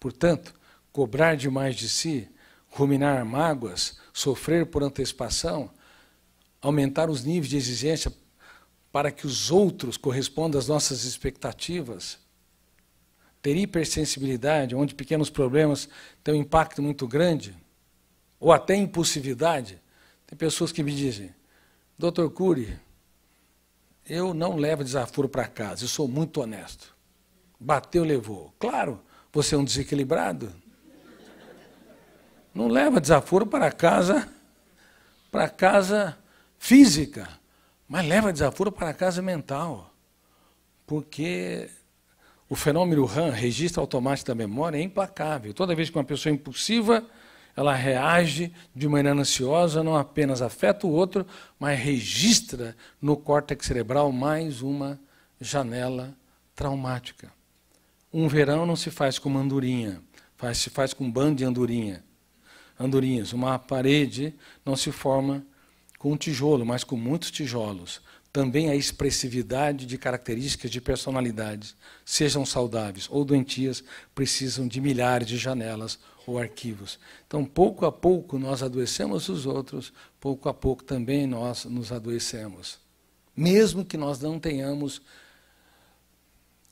Portanto, cobrar demais de si, ruminar mágoas, sofrer por antecipação, aumentar os níveis de exigência para que os outros correspondam às nossas expectativas, ter hipersensibilidade, onde pequenos problemas têm um impacto muito grande, ou até impulsividade, tem pessoas que me dizem, doutor Cury, eu não levo desaforo para casa, eu sou muito honesto. Bateu, levou. Claro, você é um desequilibrado. Não leva desaforo para casa, para casa física, mas leva desaforo para casa mental. Porque o fenômeno RAM, registro automático da memória, é implacável. Toda vez que uma pessoa é impulsiva, ela reage de maneira ansiosa, não apenas afeta o outro, mas registra no córtex cerebral mais uma janela traumática. Um verão não se faz com mandurinha, faz, se faz com um bando de andorinha. andorinhas. Uma parede não se forma com um tijolo, mas com muitos tijolos também a expressividade de características de personalidades, sejam saudáveis ou doentias, precisam de milhares de janelas ou arquivos. Então, pouco a pouco nós adoecemos os outros, pouco a pouco também nós nos adoecemos. Mesmo que nós não tenhamos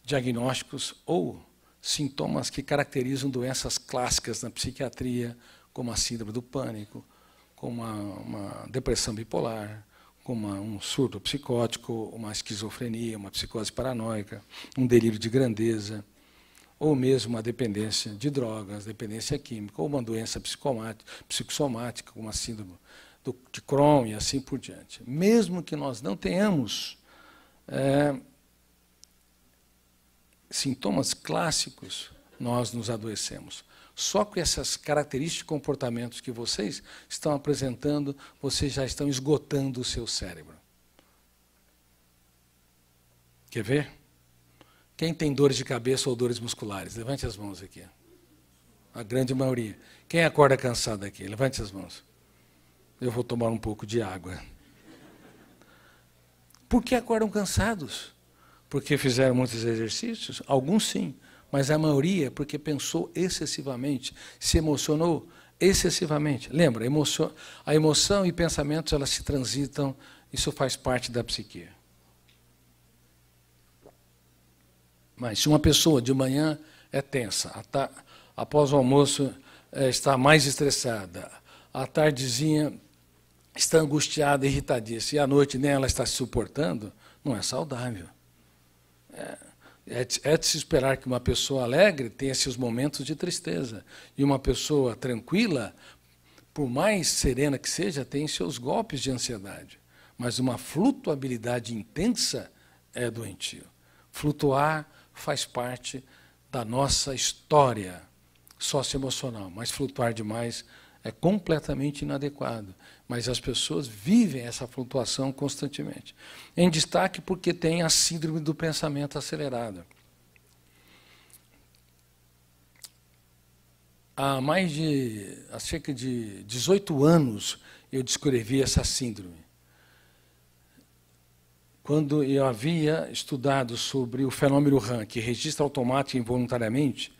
diagnósticos ou sintomas que caracterizam doenças clássicas na psiquiatria, como a síndrome do pânico, como a, uma depressão bipolar, como um surto psicótico, uma esquizofrenia, uma psicose paranoica, um delírio de grandeza, ou mesmo uma dependência de drogas, dependência química, ou uma doença psicossomática, como a síndrome do, de Crohn e assim por diante. Mesmo que nós não tenhamos é, sintomas clássicos, nós nos adoecemos. Só com essas características e comportamentos que vocês estão apresentando, vocês já estão esgotando o seu cérebro. Quer ver? Quem tem dores de cabeça ou dores musculares? Levante as mãos aqui. A grande maioria. Quem acorda cansado aqui? Levante as mãos. Eu vou tomar um pouco de água. Por que acordam cansados? Porque fizeram muitos exercícios? Alguns sim, mas a maioria porque pensou excessivamente, se emocionou excessivamente. Lembra, emoção, a emoção e pensamentos elas se transitam, isso faz parte da psique. Mas se uma pessoa de manhã é tensa, após o almoço é, está mais estressada, à tardezinha está angustiada, irritadíssima e à noite nem né, ela está se suportando, não é saudável. É, é, é, de se esperar que uma pessoa alegre tenha seus momentos de tristeza. E uma pessoa tranquila, por mais serena que seja, tem seus golpes de ansiedade. Mas uma flutuabilidade intensa é doentio. Flutuar faz parte da nossa história socioemocional, mas flutuar demais é completamente inadequado. Mas as pessoas vivem essa flutuação constantemente. Em destaque porque tem a síndrome do pensamento acelerado. Há mais de há cerca de 18 anos eu descrevi essa síndrome. Quando eu havia estudado sobre o fenômeno RAM, que registra automático e involuntariamente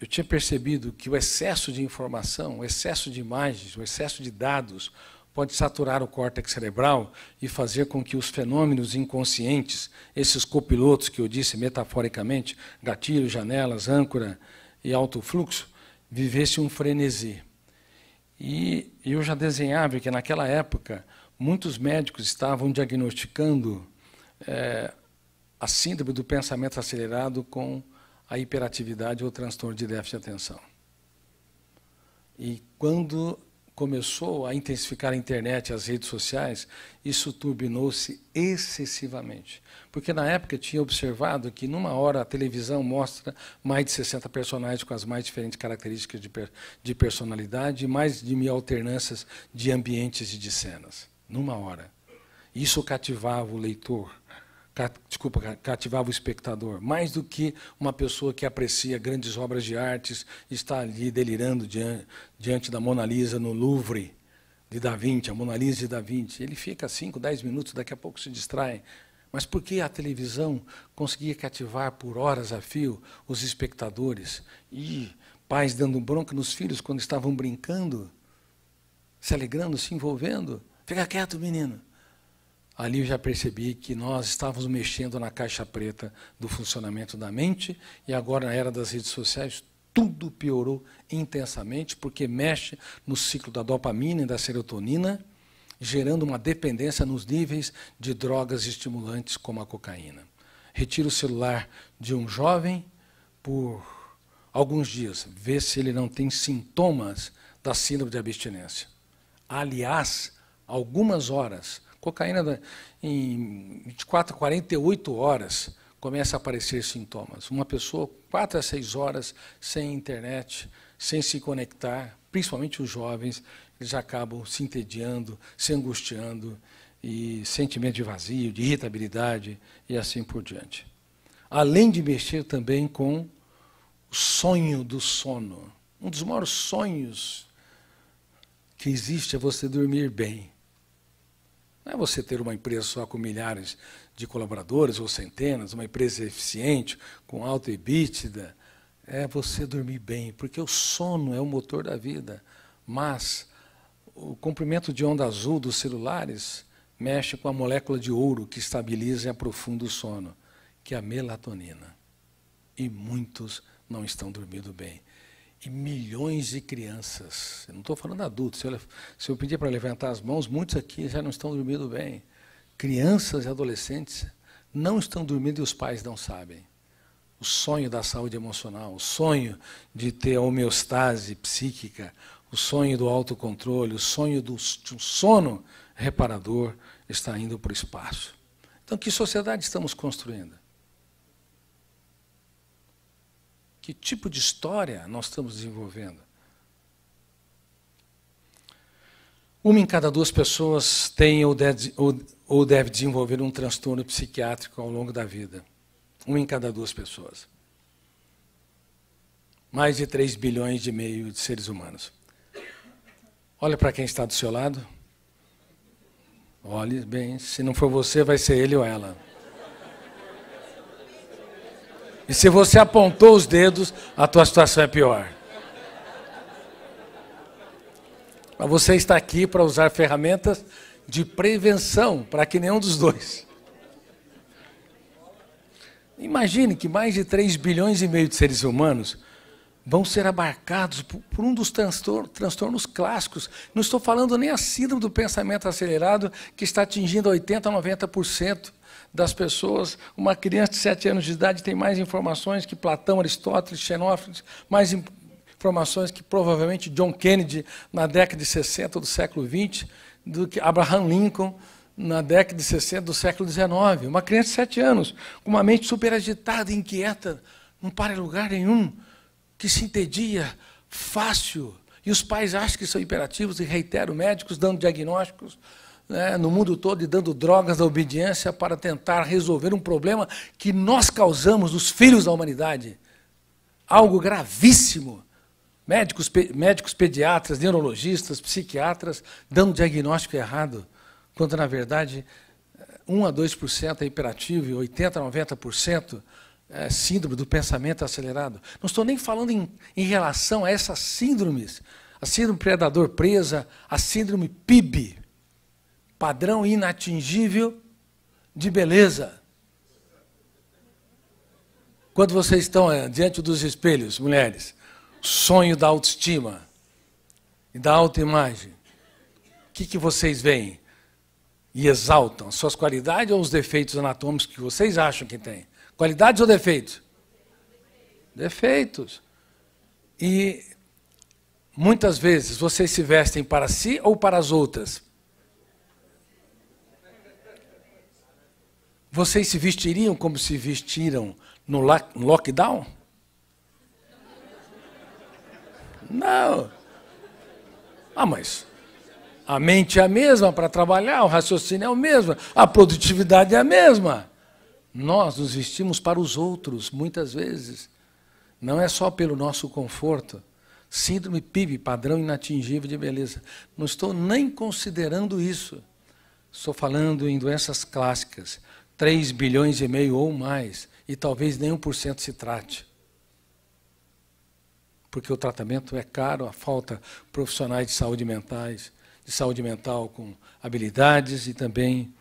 eu tinha percebido que o excesso de informação, o excesso de imagens, o excesso de dados pode saturar o córtex cerebral e fazer com que os fenômenos inconscientes, esses copilotos que eu disse metaforicamente, gatilho, janelas, âncora e alto fluxo, vivesse um frenesi. E eu já desenhava que naquela época muitos médicos estavam diagnosticando é, a síndrome do pensamento acelerado com a hiperatividade ou transtorno de déficit de atenção. E quando começou a intensificar a internet, as redes sociais, isso turbinou-se excessivamente. Porque na época tinha observado que numa hora a televisão mostra mais de 60 personagens com as mais diferentes características de, de personalidade e mais de mil alternâncias de ambientes e de cenas. Numa hora. Isso cativava o leitor desculpa, cativava o espectador, mais do que uma pessoa que aprecia grandes obras de artes, está ali delirando diante, diante da Mona Lisa no Louvre de Da Vinci, a Mona Lisa de Da Vinci. Ele fica 5, 10 minutos, daqui a pouco se distrai. Mas por que a televisão conseguia cativar por horas a fio os espectadores? E pais dando bronca nos filhos quando estavam brincando, se alegrando, se envolvendo. Fica quieto, menino ali eu já percebi que nós estávamos mexendo na caixa preta do funcionamento da mente, e agora, na era das redes sociais, tudo piorou intensamente, porque mexe no ciclo da dopamina e da serotonina, gerando uma dependência nos níveis de drogas estimulantes como a cocaína. Retira o celular de um jovem por alguns dias, vê se ele não tem sintomas da síndrome de abstinência. Aliás, algumas horas Cocaína, em 24, 48 horas, começa a aparecer sintomas. Uma pessoa, 4 a 6 horas sem internet, sem se conectar, principalmente os jovens, eles acabam se entediando, se angustiando, e sentimento de vazio, de irritabilidade e assim por diante. Além de mexer também com o sonho do sono. Um dos maiores sonhos que existe é você dormir bem. Não é você ter uma empresa só com milhares de colaboradores ou centenas, uma empresa eficiente, com alta EBITDA. É você dormir bem, porque o sono é o motor da vida. Mas o comprimento de onda azul dos celulares mexe com a molécula de ouro que estabiliza e aprofunda o sono, que é a melatonina. E muitos não estão dormindo bem milhões de crianças. Eu não estou falando adultos. Se eu, se eu pedir para levantar as mãos, muitos aqui já não estão dormindo bem. Crianças e adolescentes não estão dormindo e os pais não sabem. O sonho da saúde emocional, o sonho de ter a homeostase psíquica, o sonho do autocontrole, o sonho do sono reparador está indo para o espaço. Então, que sociedade estamos construindo? Que tipo de história nós estamos desenvolvendo? Uma em cada duas pessoas tem ou deve, ou, ou deve desenvolver um transtorno psiquiátrico ao longo da vida. Uma em cada duas pessoas. Mais de 3 bilhões e meio de seres humanos. Olha para quem está do seu lado. Olhe bem, se não for você, vai ser ele ou ela. E se você apontou os dedos, a tua situação é pior. Mas você está aqui para usar ferramentas de prevenção, para que nenhum dos dois. Imagine que mais de 3 bilhões e meio de seres humanos vão ser abarcados por um dos transtornos, transtornos clássicos. Não estou falando nem a síndrome do pensamento acelerado, que está atingindo 80% a 90% das pessoas. Uma criança de 7 anos de idade tem mais informações que Platão, Aristóteles, Xenófanes, mais informações que provavelmente John Kennedy na década de 60 do século 20, do que Abraham Lincoln na década de 60 do século 19. Uma criança de 7 anos, com uma mente super agitada, inquieta, não para em lugar nenhum, que se entedia fácil. E os pais acham que são imperativos e reitero médicos dando diagnósticos né, no mundo todo e dando drogas da obediência para tentar resolver um problema que nós causamos, os filhos da humanidade. Algo gravíssimo. Médicos, pe médicos pediatras, neurologistas, psiquiatras dando diagnóstico errado, quando na verdade 1 eh, a 2% é hiperativo e 80% a 90% é síndrome do pensamento acelerado. Não estou nem falando em, em relação a essas síndromes, a síndrome predador presa, a síndrome PIB, padrão inatingível de beleza. Quando vocês estão eh, diante dos espelhos, mulheres, sonho da autoestima e da autoimagem, o que, que vocês veem e exaltam? Suas qualidades ou os defeitos anatômicos que vocês acham que têm? Qualidades ou defeitos? Defeitos. E muitas vezes vocês se vestem para si ou para as outras? Vocês se vestiriam como se vestiram no lockdown? Não. Ah, mas a mente é a mesma para trabalhar, o raciocínio é o mesmo, a produtividade é a mesma. Nós nos vestimos para os outros, muitas vezes. Não é só pelo nosso conforto. Síndrome PIB, padrão inatingível de beleza. Não estou nem considerando isso. Estou falando em doenças clássicas. 3 bilhões e meio ou mais, e talvez nem 1% se trate. Porque o tratamento é caro, a falta de profissionais de saúde mentais, de saúde mental com habilidades e também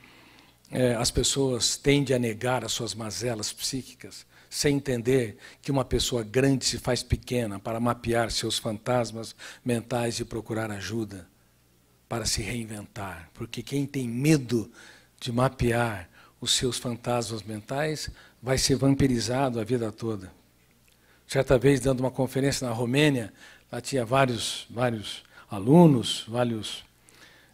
é, as pessoas tendem a negar as suas mazelas psíquicas, sem entender que uma pessoa grande se faz pequena para mapear seus fantasmas mentais e procurar ajuda para se reinventar. Porque quem tem medo de mapear os seus fantasmas mentais, vai ser vampirizado a vida toda. Certa vez, dando uma conferência na Romênia, lá tinha vários, vários alunos, vários,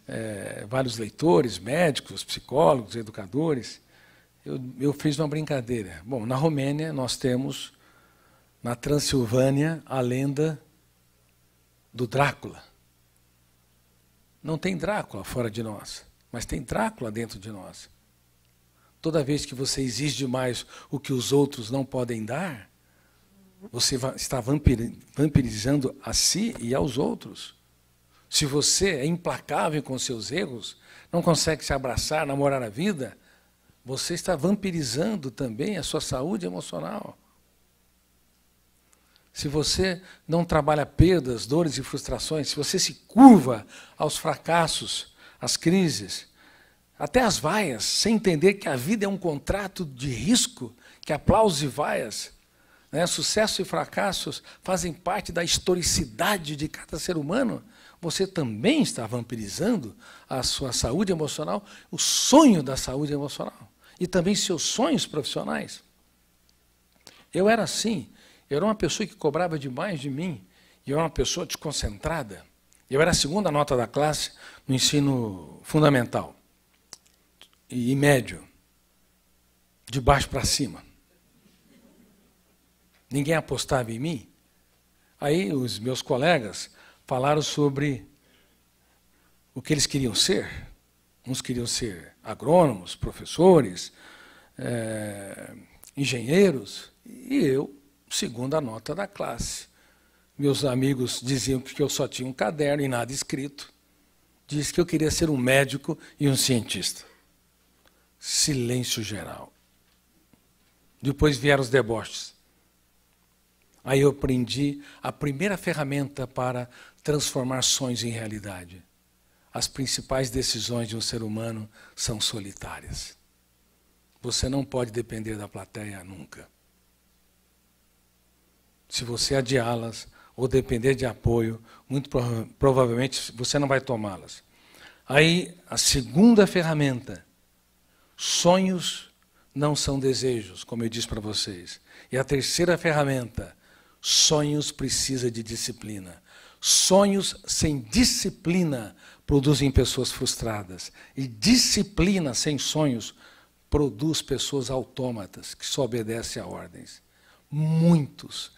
é, vários leitores, médicos, psicólogos, educadores. Eu, eu fiz uma brincadeira. Bom, na Romênia nós temos, na Transilvânia, a lenda do Drácula. Não tem Drácula fora de nós, mas tem Drácula dentro de nós. Toda vez que você exige mais o que os outros não podem dar, você está vampirizando a si e aos outros. Se você é implacável com seus erros, não consegue se abraçar, namorar a vida, você está vampirizando também a sua saúde emocional. Se você não trabalha perdas, dores e frustrações, se você se curva aos fracassos, às crises, até as vaias, sem entender que a vida é um contrato de risco, que aplausos e vaias, né, sucesso e fracassos fazem parte da historicidade de cada ser humano, você também está vampirizando a sua saúde emocional, o sonho da saúde emocional e também seus sonhos profissionais. Eu era assim, eu era uma pessoa que cobrava demais de mim, e eu era uma pessoa desconcentrada. Eu era a segunda nota da classe no ensino fundamental e médio, de baixo para cima. Ninguém apostava em mim. Aí os meus colegas falaram sobre o que eles queriam ser. Uns queriam ser agrônomos, professores, é, engenheiros, e eu, segunda nota da classe. Meus amigos diziam que eu só tinha um caderno e nada escrito. Diz que eu queria ser um médico e um cientista. Silêncio geral. Depois vieram os deboches. Aí eu aprendi a primeira ferramenta para transformar sonhos em realidade. As principais decisões de um ser humano são solitárias. Você não pode depender da plateia nunca. Se você adiá-las ou depender de apoio, muito prova provavelmente você não vai tomá-las. Aí, a segunda ferramenta Sonhos não são desejos, como eu disse para vocês. E a terceira ferramenta, sonhos precisa de disciplina. Sonhos sem disciplina produzem pessoas frustradas. E disciplina sem sonhos produz pessoas autômatas que só obedecem a ordens. Muitos,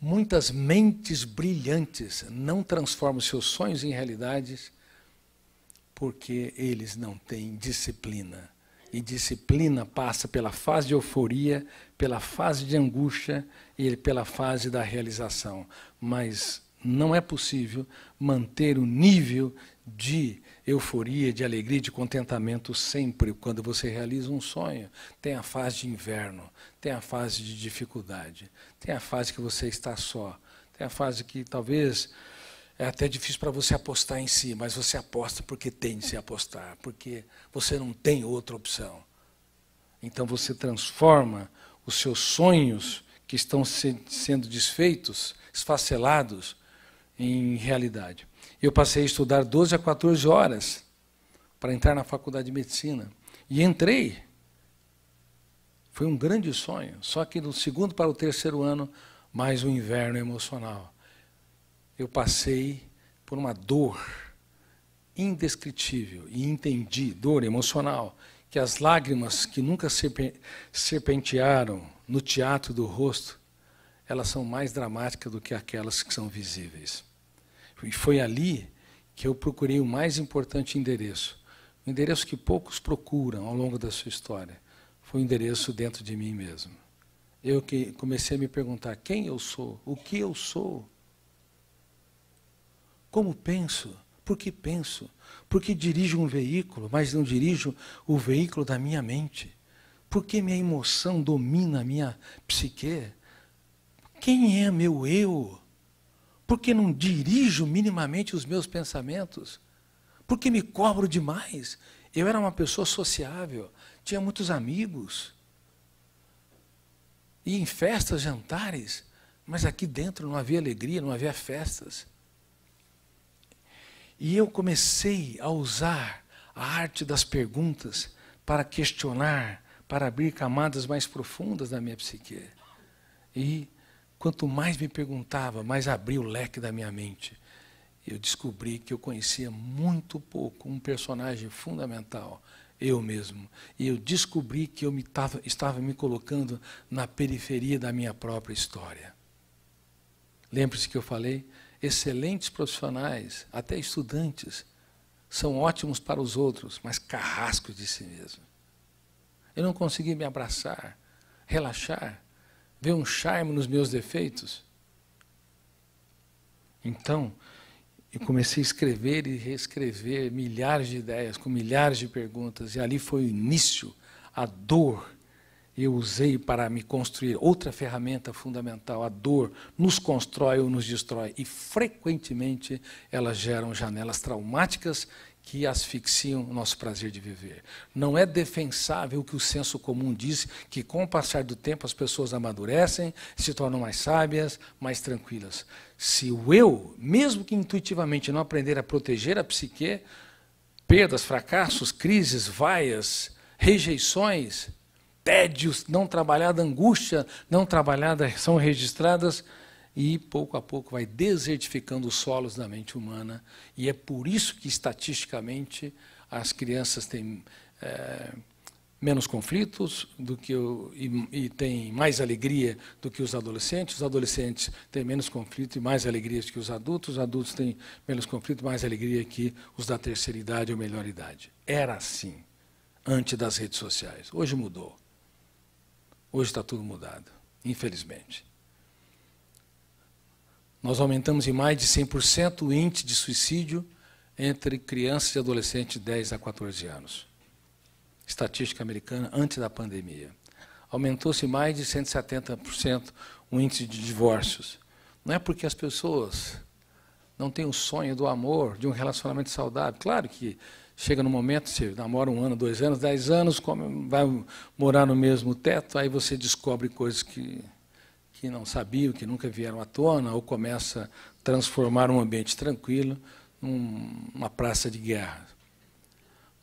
muitas mentes brilhantes não transformam seus sonhos em realidades porque eles não têm disciplina. E disciplina passa pela fase de euforia, pela fase de angústia e pela fase da realização. Mas não é possível manter o nível de euforia, de alegria, de contentamento sempre. Quando você realiza um sonho, tem a fase de inverno, tem a fase de dificuldade, tem a fase que você está só, tem a fase que talvez é até difícil para você apostar em si, mas você aposta porque tem de se apostar, porque você não tem outra opção. Então você transforma os seus sonhos que estão se, sendo desfeitos, esfacelados, em realidade. Eu passei a estudar 12 a 14 horas para entrar na faculdade de medicina. E entrei. Foi um grande sonho. Só que do segundo para o terceiro ano, mais um inverno emocional eu passei por uma dor indescritível e entendi, dor emocional, que as lágrimas que nunca serpentearam no teatro do rosto, elas são mais dramáticas do que aquelas que são visíveis. E foi ali que eu procurei o mais importante endereço, um endereço que poucos procuram ao longo da sua história. Foi o um endereço dentro de mim mesmo. Eu que comecei a me perguntar quem eu sou, o que eu sou, como penso? Por que penso? Por que dirijo um veículo, mas não dirijo o veículo da minha mente? Por que minha emoção domina a minha psique? Quem é meu eu? Por que não dirijo minimamente os meus pensamentos? Por que me cobro demais? Eu era uma pessoa sociável, tinha muitos amigos. E em festas, jantares, mas aqui dentro não havia alegria, não havia festas. E eu comecei a usar a arte das perguntas para questionar, para abrir camadas mais profundas da minha psique. E quanto mais me perguntava, mais abria o leque da minha mente. Eu descobri que eu conhecia muito pouco um personagem fundamental, eu mesmo. E eu descobri que eu me tava, estava me colocando na periferia da minha própria história. Lembre-se que eu falei excelentes profissionais, até estudantes, são ótimos para os outros, mas carrascos de si mesmo. Eu não consegui me abraçar, relaxar, ver um charme nos meus defeitos. Então, eu comecei a escrever e reescrever milhares de ideias, com milhares de perguntas, e ali foi o início, a dor eu usei para me construir. Outra ferramenta fundamental, a dor, nos constrói ou nos destrói. E frequentemente elas geram janelas traumáticas que asfixiam o nosso prazer de viver. Não é defensável o que o senso comum diz que, com o passar do tempo, as pessoas amadurecem, se tornam mais sábias, mais tranquilas. Se o eu, mesmo que intuitivamente não aprender a proteger a psique, perdas, fracassos, crises, vaias, rejeições, tédios não trabalhada, angústia não trabalhada são registradas e pouco a pouco vai desertificando os solos da mente humana. E é por isso que estatisticamente as crianças têm é, menos conflitos do que o, e, e têm mais alegria do que os adolescentes. Os adolescentes têm menos conflito e mais alegria do que os adultos. Os adultos têm menos conflito e mais alegria que os da terceira idade ou melhor idade. Era assim antes das redes sociais. Hoje mudou. Hoje está tudo mudado, infelizmente. Nós aumentamos em mais de 100% o índice de suicídio entre crianças e adolescentes de 10 a 14 anos. Estatística americana antes da pandemia. Aumentou-se mais de 170% o índice de divórcios. Não é porque as pessoas não têm o sonho do amor, de um relacionamento saudável. Claro que Chega no momento, você namora um ano, dois anos, dez anos, come, vai morar no mesmo teto, aí você descobre coisas que, que não sabia, que nunca vieram à tona, ou começa a transformar um ambiente tranquilo numa praça de guerra.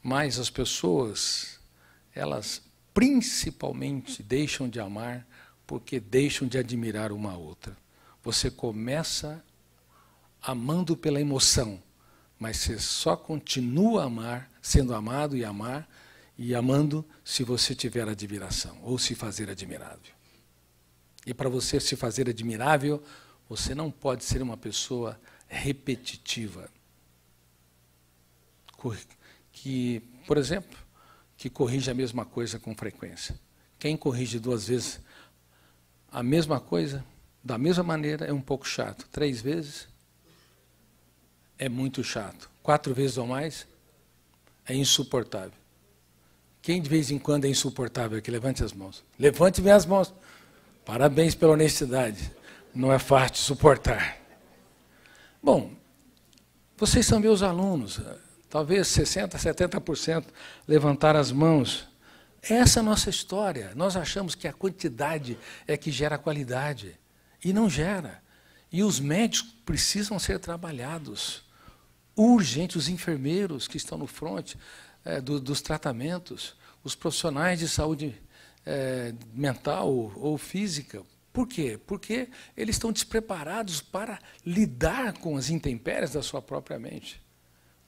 Mas as pessoas, elas principalmente deixam de amar porque deixam de admirar uma a outra. Você começa amando pela emoção mas você só continua a amar, sendo amado e amar e amando se você tiver admiração ou se fazer admirável. E para você se fazer admirável, você não pode ser uma pessoa repetitiva. Que, por exemplo, que corrige a mesma coisa com frequência. Quem corrige duas vezes a mesma coisa, da mesma maneira, é um pouco chato. Três vezes, é muito chato. Quatro vezes ou mais é insuportável. Quem de vez em quando é insuportável aqui? Levante as mãos. Levante bem as mãos. Parabéns pela honestidade. Não é fácil suportar. Bom, vocês são meus alunos. Talvez 60%, 70% levantaram as mãos. É essa é a nossa história. Nós achamos que a quantidade é que gera a qualidade. E não gera. E os médicos precisam ser trabalhados urgente os enfermeiros que estão no fronte é, do, dos tratamentos, os profissionais de saúde é, mental ou física. Por quê? Porque eles estão despreparados para lidar com as intempéries da sua própria mente.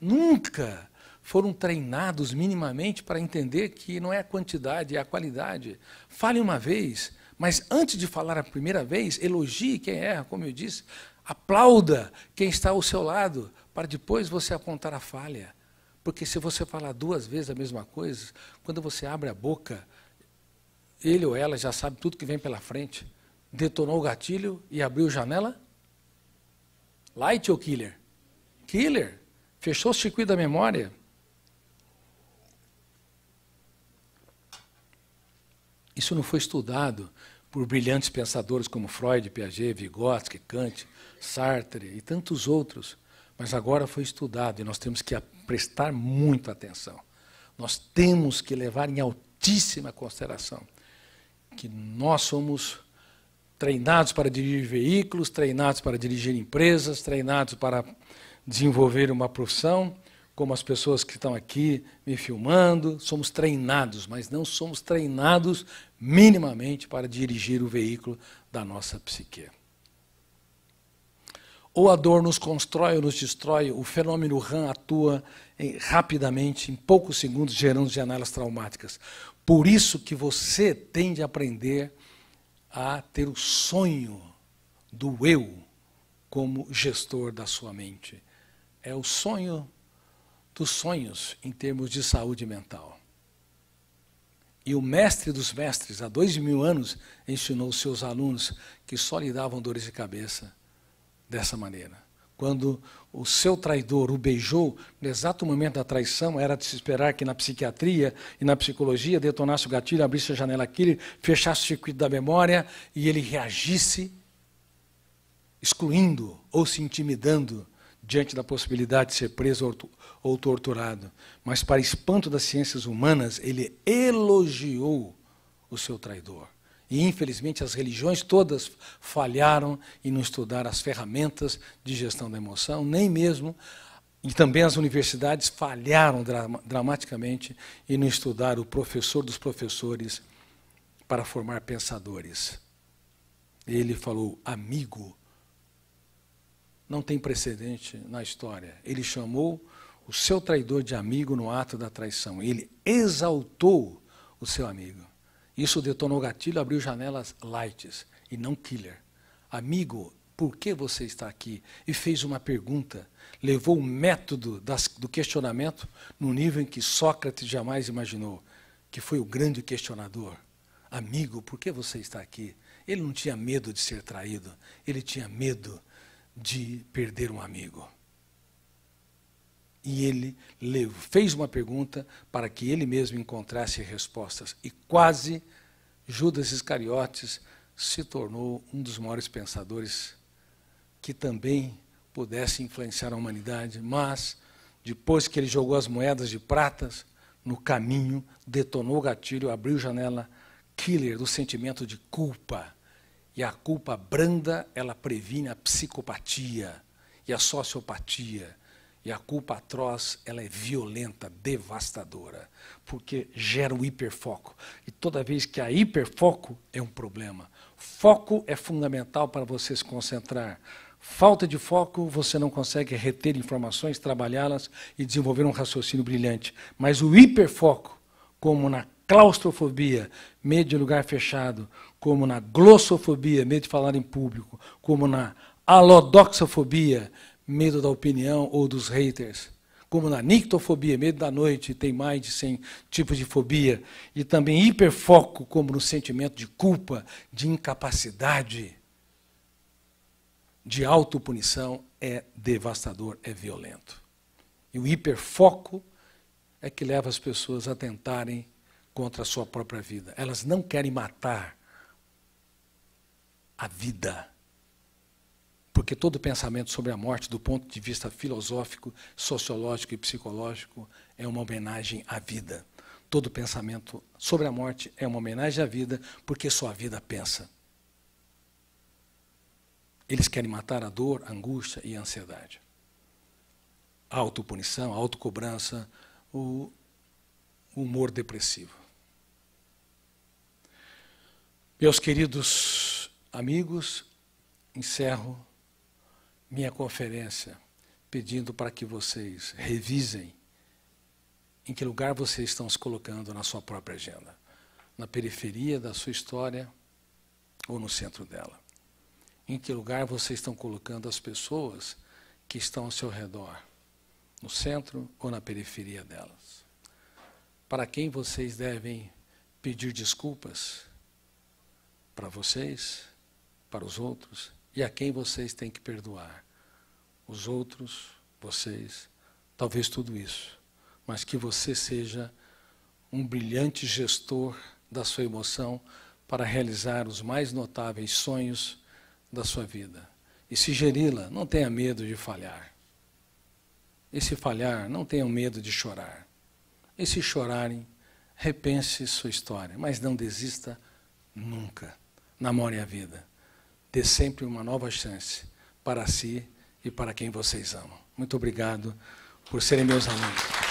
Nunca foram treinados minimamente para entender que não é a quantidade, é a qualidade. Fale uma vez, mas antes de falar a primeira vez, elogie quem erra, como eu disse, aplauda quem está ao seu lado, para depois você apontar a falha. Porque se você falar duas vezes a mesma coisa, quando você abre a boca, ele ou ela já sabe tudo que vem pela frente. Detonou o gatilho e abriu janela? Light ou killer? Killer. Fechou o circuito da memória? Isso não foi estudado por brilhantes pensadores como Freud, Piaget, Vygotsky, Kant, Sartre e tantos outros. Mas agora foi estudado e nós temos que prestar muita atenção. Nós temos que levar em altíssima consideração que nós somos treinados para dirigir veículos, treinados para dirigir empresas, treinados para desenvolver uma profissão, como as pessoas que estão aqui me filmando, somos treinados, mas não somos treinados minimamente para dirigir o veículo da nossa psique. Ou a dor nos constrói ou nos destrói, o fenômeno RAM atua em, rapidamente, em poucos segundos, gerando janelas traumáticas. Por isso que você tem de aprender a ter o sonho do eu como gestor da sua mente. É o sonho dos sonhos em termos de saúde mental. E o mestre dos mestres, há dois mil anos, ensinou seus alunos que só lhe davam dores de cabeça dessa maneira. Quando o seu traidor o beijou, no exato momento da traição, era de se esperar que na psiquiatria e na psicologia detonasse o gatilho, abrisse a janela killer, fechasse o circuito da memória e ele reagisse, excluindo ou se intimidando diante da possibilidade de ser preso ou torturado. Mas, para espanto das ciências humanas, ele elogiou o seu traidor. E, infelizmente, as religiões todas falharam em não estudar as ferramentas de gestão da emoção, nem mesmo, e também as universidades falharam dramaticamente em não estudar o professor dos professores para formar pensadores. Ele falou, amigo, não tem precedente na história. Ele chamou o seu traidor de amigo no ato da traição. Ele exaltou o seu amigo. Isso detonou o gatilho, abriu janelas lights e não killer. Amigo, por que você está aqui? E fez uma pergunta. Levou o método das, do questionamento no nível em que Sócrates jamais imaginou, que foi o grande questionador. Amigo, por que você está aqui? Ele não tinha medo de ser traído, ele tinha medo de perder um amigo. E ele fez uma pergunta para que ele mesmo encontrasse respostas. E quase Judas Iscariotes se tornou um dos maiores pensadores que também pudesse influenciar a humanidade, mas depois que ele jogou as moedas de pratas no caminho, detonou o gatilho, abriu janela killer do sentimento de culpa. E a culpa branda, ela previne a psicopatia e a sociopatia. E a culpa atroz, ela é violenta, devastadora, porque gera o hiperfoco. E toda vez que há hiperfoco, é um problema. Foco é fundamental para você se concentrar. Falta de foco, você não consegue reter informações, trabalhá-las e desenvolver um raciocínio brilhante. Mas o hiperfoco, como na claustrofobia, medo de lugar fechado, como na glossofobia, medo de falar em público, como na alodoxofobia, medo da opinião ou dos haters. Como na nictofobia, medo da noite, tem mais de 100 tipos de fobia. E também hiperfoco, como no sentimento de culpa, de incapacidade, de autopunição, é devastador, é violento. E o hiperfoco é que leva as pessoas a tentarem contra a sua própria vida. Elas não querem matar a vida porque todo pensamento sobre a morte, do ponto de vista filosófico, sociológico e psicológico, é uma homenagem à vida. Todo pensamento sobre a morte é uma homenagem à vida, porque só a vida pensa. Eles querem matar a dor, a angústia e a ansiedade. A autopunição, a autocobrança, o humor depressivo. Meus queridos amigos, encerro minha conferência pedindo para que vocês revisem em que lugar vocês estão se colocando na sua própria agenda, na periferia da sua história ou no centro dela. Em que lugar vocês estão colocando as pessoas que estão ao seu redor, no centro ou na periferia delas. Para quem vocês devem pedir desculpas? Para vocês, para os outros e a quem vocês têm que perdoar. Os outros, vocês, talvez tudo isso. Mas que você seja um brilhante gestor da sua emoção para realizar os mais notáveis sonhos da sua vida. E se geri-la, não tenha medo de falhar. E se falhar, não tenha medo de chorar. E se chorarem, repense sua história, mas não desista nunca. Namore a vida dê sempre uma nova chance para si e para quem vocês amam. Muito obrigado por serem meus alunos.